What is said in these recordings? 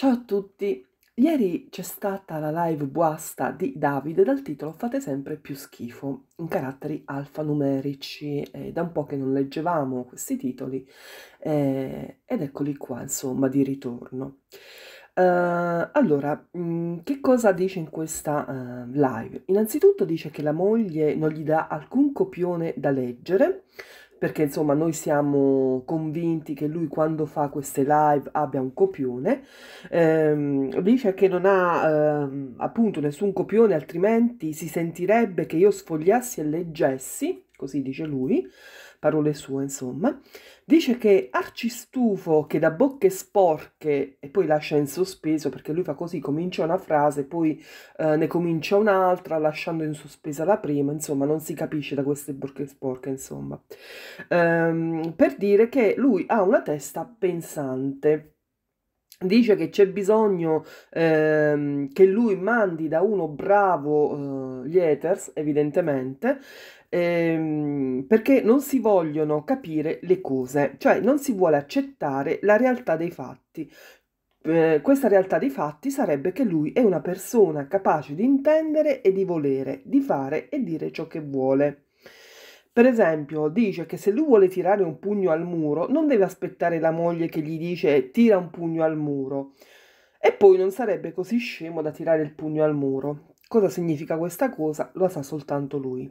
Ciao a tutti! Ieri c'è stata la live guasta di Davide dal titolo Fate sempre più schifo, in caratteri alfanumerici. È da un po' che non leggevamo questi titoli eh, ed eccoli qua, insomma, di ritorno. Uh, allora, mh, mm, che cosa dice in questa uh, live? Innanzitutto dice che la moglie non gli dà alcun copione da leggere, perché insomma noi siamo convinti che lui quando fa queste live abbia un copione, ehm, dice che non ha ehm, appunto nessun copione altrimenti si sentirebbe che io sfogliassi e leggessi, così dice lui, parole sue insomma, dice che arcistufo che da bocche sporche e poi lascia in sospeso perché lui fa così, comincia una frase, poi eh, ne comincia un'altra lasciando in sospesa la prima, insomma non si capisce da queste bocche sporche insomma, ehm, per dire che lui ha una testa pensante. Dice che c'è bisogno ehm, che lui mandi da uno bravo eh, gli Ethers, evidentemente, ehm, perché non si vogliono capire le cose, cioè non si vuole accettare la realtà dei fatti. Eh, questa realtà dei fatti sarebbe che lui è una persona capace di intendere e di volere, di fare e dire ciò che vuole. Per esempio, dice che se lui vuole tirare un pugno al muro, non deve aspettare la moglie che gli dice tira un pugno al muro. E poi non sarebbe così scemo da tirare il pugno al muro. Cosa significa questa cosa? Lo sa soltanto lui.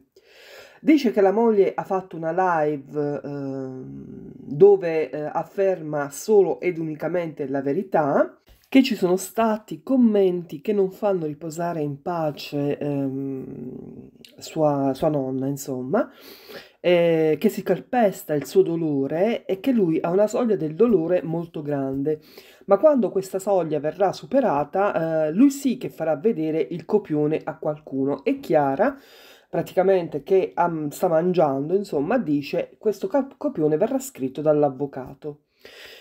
Dice che la moglie ha fatto una live eh, dove eh, afferma solo ed unicamente la verità, che ci sono stati commenti che non fanno riposare in pace ehm, sua, sua, nonna, insomma, eh, che si calpesta il suo dolore e che lui ha una soglia del dolore molto grande. Ma quando questa soglia verrà superata, eh, lui sì che farà vedere il copione a qualcuno. E Chiara praticamente che um, sta mangiando, insomma, dice questo copione verrà scritto dall'avvocato.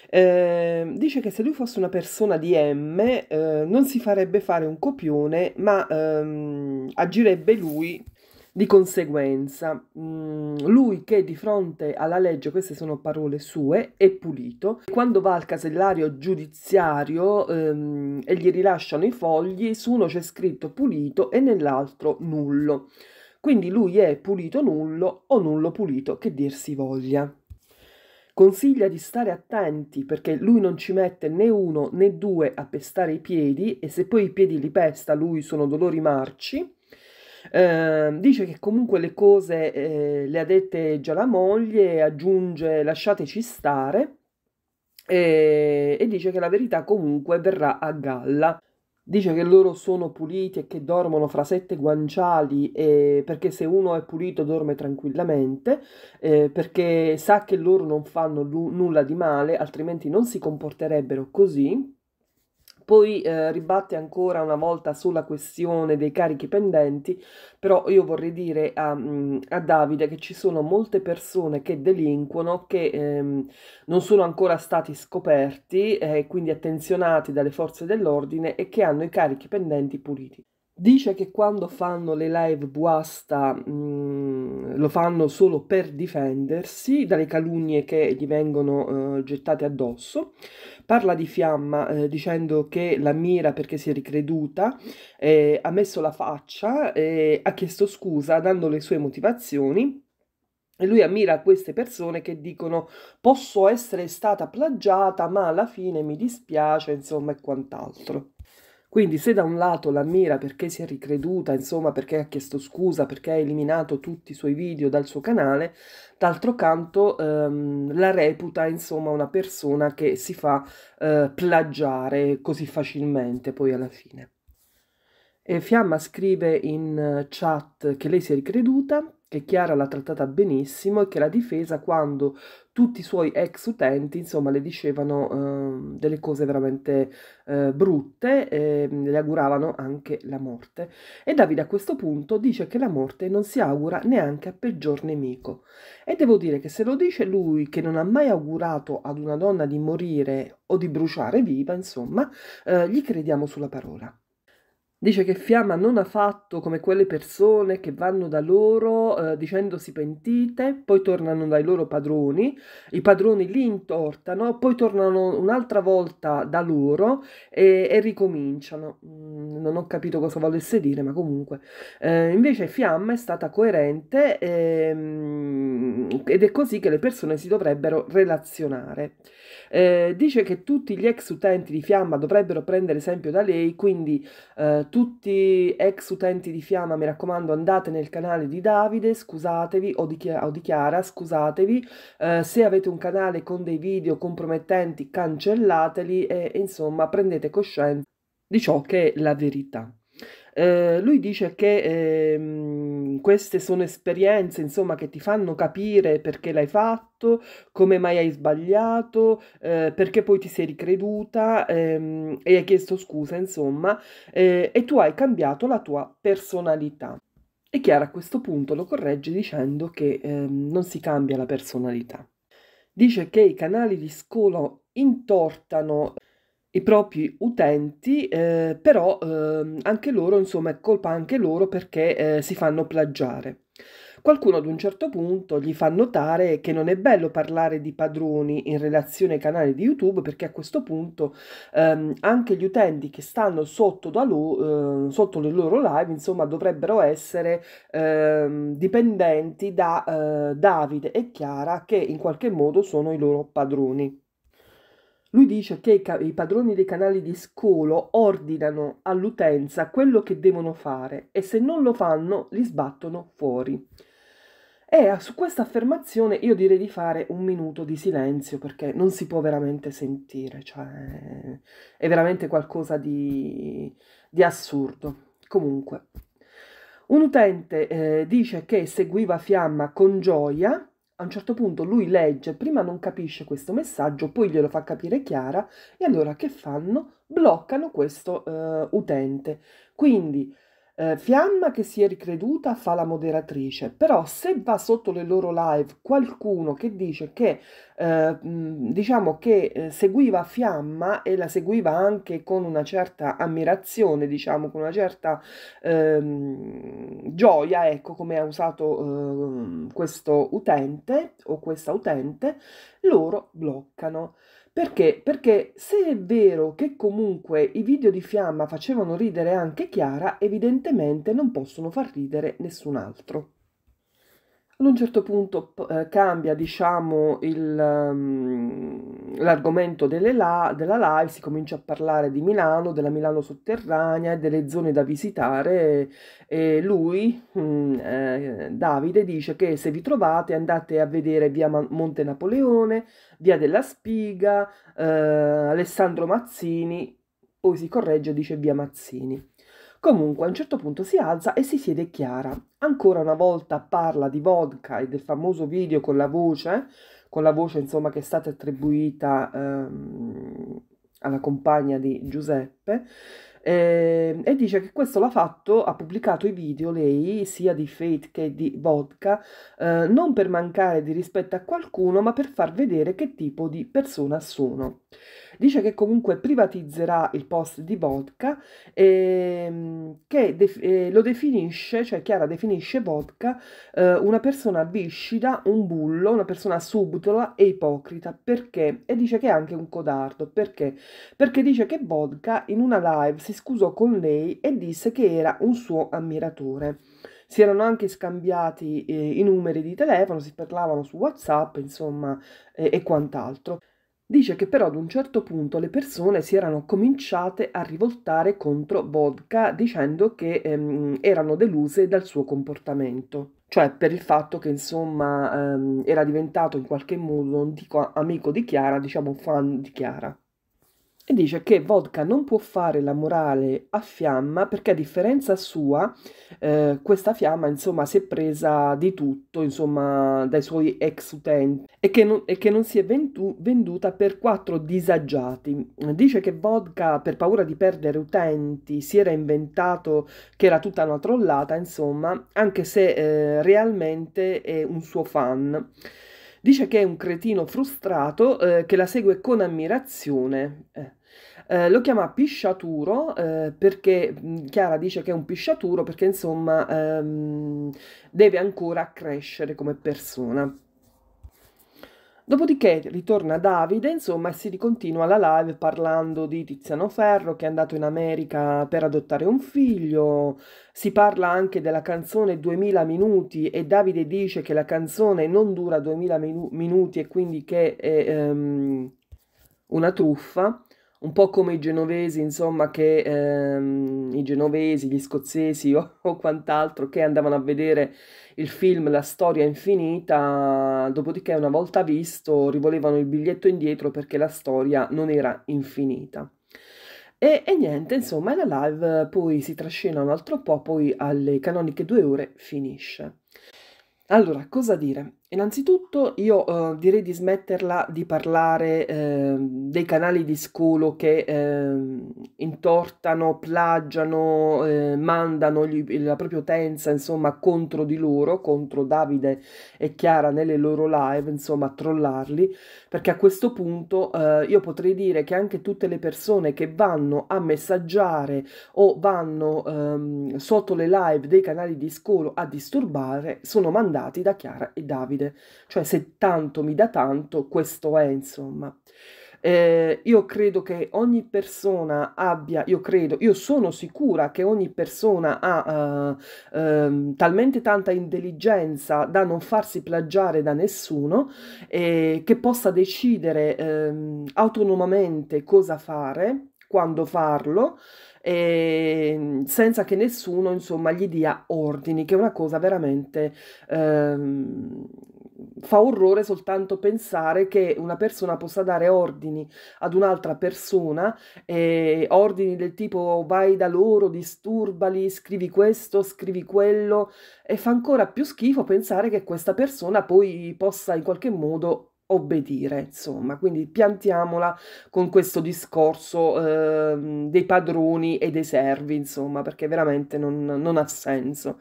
Eh, dice che se lui fosse una persona di M eh, non si farebbe fare un copione, ma ehm, agirebbe lui di conseguenza, mh, mm, lui che di fronte alla legge, queste sono parole sue, è pulito, quando va al casellario giudiziario ehm, e gli rilasciano i fogli, su uno c'è scritto pulito e nell'altro nullo. Quindi lui è pulito nullo o nullo pulito che dir si voglia. Consiglia di stare attenti perché lui non ci mette né uno né due a pestare i piedi e se poi i piedi li pesta lui sono dolori marci. Eh, dice che comunque le cose eh, le ha dette già la moglie, aggiunge lasciateci stare e, eh, e dice che la verità comunque verrà a galla. Dice che loro sono puliti e che dormono fra sette guanciali eh, perché se uno è pulito dorme tranquillamente, eh, perché sa che loro non fanno l- nulla di male, altrimenti non si comporterebbero così. Poi eh, ribatte ancora una volta sulla questione dei carichi pendenti, però io vorrei dire a, mm, a Davide che ci sono molte persone che delinquono, che ehm, non sono ancora stati scoperti e eh, quindi attenzionati dalle forze dell'ordine e che hanno i carichi pendenti puliti. Dice che quando fanno le live buasta mh, mm, lo fanno solo per difendersi dalle calunnie che gli vengono eh, gettate addosso Parla di fiamma eh, dicendo che la mira perché si è ricreduta, eh, ha messo la faccia, eh, ha chiesto scusa dando le sue motivazioni. E lui ammira queste persone che dicono posso essere stata plagiata, ma alla fine mi dispiace, insomma, e quant'altro. Quindi se da un lato la ammira perché si è ricreduta, insomma perché ha chiesto scusa, perché ha eliminato tutti i suoi video dal suo canale, d'altro canto ehm, la reputa insomma una persona che si fa eh, plagiare così facilmente poi alla fine. E Fiamma scrive in eh, chat che lei si è ricreduta, che Chiara l'ha trattata benissimo e che l'ha difesa quando tutti i suoi ex utenti, insomma, le dicevano eh, delle cose veramente eh, brutte, e ehm, le auguravano anche la morte. E Davide a questo punto dice che la morte non si augura neanche a peggior nemico. E devo dire che se lo dice lui che non ha mai augurato ad una donna di morire o di bruciare viva, insomma, eh, gli crediamo sulla parola. Dice che Fiamma non ha fatto come quelle persone che vanno da loro eh, dicendosi pentite, poi tornano dai loro padroni, i padroni li intortano, poi tornano un'altra volta da loro e, e ricominciano. Mm, non ho capito cosa volesse dire, ma comunque. Eh, invece Fiamma è stata coerente e, mm, ed è così che le persone si dovrebbero relazionare. Eh, dice che tutti gli ex utenti di Fiamma dovrebbero prendere esempio da lei, quindi eh, tutti ex utenti di Fiamma, mi raccomando, andate nel canale di Davide, scusatevi, o di, Chiara, o di Chiara scusatevi, eh, se avete un canale con dei video compromettenti cancellateli e insomma prendete coscienza di ciò che è la verità. Eh, lui dice che eh, queste sono esperienze, insomma, che ti fanno capire perché l'hai fatto, come mai hai sbagliato, eh, perché poi ti sei ricreduta ehm, e hai chiesto scusa, insomma, eh, e tu hai cambiato la tua personalità. E Chiara a questo punto lo corregge dicendo che ehm, non si cambia la personalità. Dice che i canali di scolo intortano i propri utenti, eh, però eh, anche loro, insomma, è colpa anche loro perché eh, si fanno plagiare. Qualcuno ad un certo punto gli fa notare che non è bello parlare di padroni in relazione ai canali di YouTube perché a questo punto ehm, anche gli utenti che stanno sotto, lo, eh, sotto, le loro live insomma dovrebbero essere ehm, dipendenti da eh, Davide e Chiara che in qualche modo sono i loro padroni. Lui dice che i, padroni dei canali di scolo ordinano all'utenza quello che devono fare e se non lo fanno li sbattono fuori. E su questa affermazione io direi di fare un minuto di silenzio perché non si può veramente sentire, cioè è veramente qualcosa di, di assurdo. Comunque, un utente eh, dice che seguiva Fiamma con gioia a un certo punto lui legge, prima non capisce questo messaggio, poi glielo fa capire Chiara e allora che fanno? Bloccano questo eh, utente. Quindi eh, Fiamma che si è ricreduta fa la moderatrice, però se va sotto le loro live qualcuno che dice che eh, diciamo che eh, seguiva Fiamma e la seguiva anche con una certa ammirazione, diciamo con una certa ehm, gioia, ecco come ha usato ehm, questo utente o questa utente, loro bloccano. Perché? Perché se è vero che comunque i video di Fiamma facevano ridere anche Chiara, evidentemente non possono far ridere nessun altro. Ad un certo punto eh, cambia, diciamo, il, um, l'argomento la- della live, si comincia a parlare di Milano, della Milano sotterranea e delle zone da visitare e, e lui, mh, mm, eh, Davide, dice che se vi trovate andate a vedere via Man- Monte Napoleone, via della Spiga, eh, Alessandro Mazzini, poi si corregge e dice via Mazzini. Comunque a un certo punto si alza e si siede Chiara ancora una volta parla di vodka e del famoso video con la voce, con la voce insomma che è stata attribuita ehm, alla compagna di Giuseppe, eh, e dice che questo l'ha fatto, ha pubblicato i video lei, sia di Fate che di Vodka, eh, non per mancare di rispetto a qualcuno, ma per far vedere che tipo di persona sono. Dice che comunque privatizzerà il post di vodka e ehm, che def- eh, lo definisce, cioè Chiara definisce vodka eh, una persona viscida, un bullo, una persona subdola e ipocrita. Perché? E dice che è anche un codardo. Perché? Perché dice che vodka in una live si scusò con lei e disse che era un suo ammiratore si erano anche scambiati eh, i numeri di telefono, si parlavano su WhatsApp, insomma, eh, e quant'altro. Dice che però ad un certo punto le persone si erano cominciate a rivoltare contro Vodka dicendo che ehm, erano deluse dal suo comportamento, cioè per il fatto che insomma ehm, era diventato in qualche modo, non dico amico di Chiara, diciamo fan di Chiara e dice che Vodka non può fare la morale a fiamma perché a differenza sua eh, questa fiamma insomma si è presa di tutto insomma dai suoi ex utenti e che non, e che non si è ventu- venduta per quattro disagiati dice che Vodka per paura di perdere utenti si era inventato che era tutta una trollata insomma anche se eh, realmente è un suo fan Dice che è un cretino frustrato eh, che la segue con ammirazione. Eh. Eh, lo chiama pisciaturo eh, perché mm, Chiara dice che è un pisciaturo perché insomma ehm, deve ancora crescere come persona. Dopodiché ritorna Davide, insomma, e si ricontinua la live parlando di Tiziano Ferro che è andato in America per adottare un figlio. Si parla anche della canzone 2000 minuti e Davide dice che la canzone non dura 2000 minu- minuti e quindi che è um, una truffa un po' come i genovesi, insomma, che ehm, i genovesi, gli scozzesi o, o, quant'altro che andavano a vedere il film La storia infinita, dopodiché una volta visto rivolevano il biglietto indietro perché la storia non era infinita. E, e niente, insomma, la live poi si trascina un altro po', poi alle canoniche due ore finisce. Allora, cosa dire? Innanzitutto io eh, direi di smetterla di parlare eh, dei canali di scolo che eh, intortano, plagiano, eh, mandano gli, la propria utenza insomma contro di loro, contro Davide e Chiara nelle loro live, insomma trollarli, perché a questo punto eh, io potrei dire che anche tutte le persone che vanno a messaggiare o vanno ehm, sotto le live dei canali di scolo a disturbare sono mandati da Chiara e Davide variabile, cioè se tanto mi dà tanto, questo è insomma. Eh, io credo che ogni persona abbia, io credo, io sono sicura che ogni persona ha uh, um, talmente tanta intelligenza da non farsi plagiare da nessuno e eh, che possa decidere um, autonomamente cosa fare quando farlo, eh, senza che nessuno insomma gli dia ordini, che è una cosa veramente... Ehm, fa orrore soltanto pensare che una persona possa dare ordini ad un'altra persona, eh, ordini del tipo vai da loro, disturbali, scrivi questo, scrivi quello, e fa ancora più schifo pensare che questa persona poi possa in qualche modo obbedire, insomma, quindi piantiamola con questo discorso eh, dei padroni e dei servi, insomma, perché veramente non, non ha senso.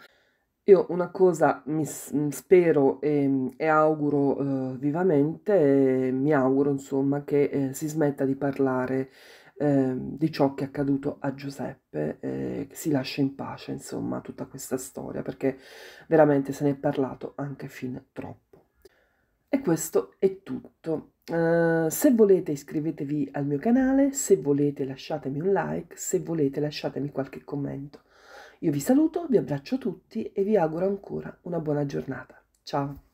Io una cosa mi mm, spero e, mm, e auguro eh, vivamente, eh, mi auguro insomma che eh, si smetta di parlare ehm, di ciò che è accaduto a Giuseppe, che si lascia in pace insomma tutta questa storia, perché veramente se ne è parlato anche fin troppo. E questo è tutto. Uh, se volete iscrivetevi al mio canale, se volete lasciatemi un like, se volete lasciatemi qualche commento. Io vi saluto, vi abbraccio tutti e vi auguro ancora una buona giornata. Ciao!